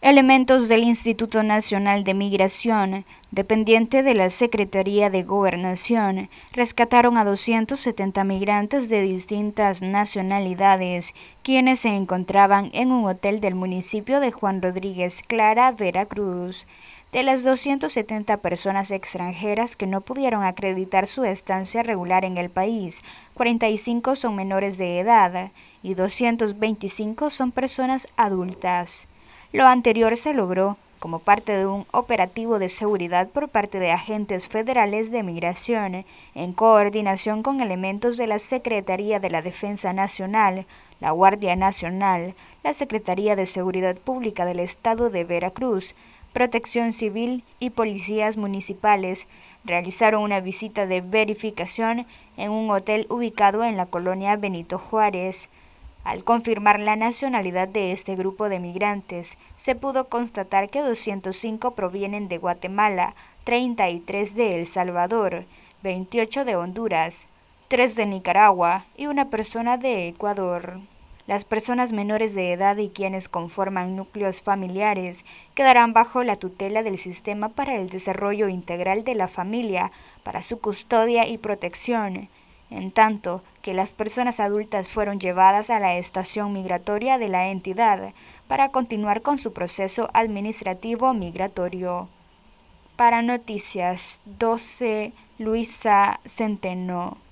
Elementos del Instituto Nacional de Migración, dependiente de la Secretaría de Gobernación, rescataron a 270 migrantes de distintas nacionalidades, quienes se encontraban en un hotel del municipio de Juan Rodríguez Clara, Veracruz. De las 270 personas extranjeras que no pudieron acreditar su estancia regular en el país, 45 son menores de edad y 225 son personas adultas. Lo anterior se logró como parte de un operativo de seguridad por parte de agentes federales de migración, en coordinación con elementos de la Secretaría de la Defensa Nacional, la Guardia Nacional, la Secretaría de Seguridad Pública del Estado de Veracruz, Protección Civil y policías municipales realizaron una visita de verificación en un hotel ubicado en la colonia Benito Juárez. Al confirmar la nacionalidad de este grupo de migrantes, se pudo constatar que 205 provienen de Guatemala, 33 de El Salvador, 28 de Honduras, 3 de Nicaragua y una persona de Ecuador. Las personas menores de edad y quienes conforman núcleos familiares quedarán bajo la tutela del Sistema para el Desarrollo Integral de la Familia para su custodia y protección en tanto que las personas adultas fueron llevadas a la estación migratoria de la entidad para continuar con su proceso administrativo migratorio. Para Noticias 12, Luisa Centeno.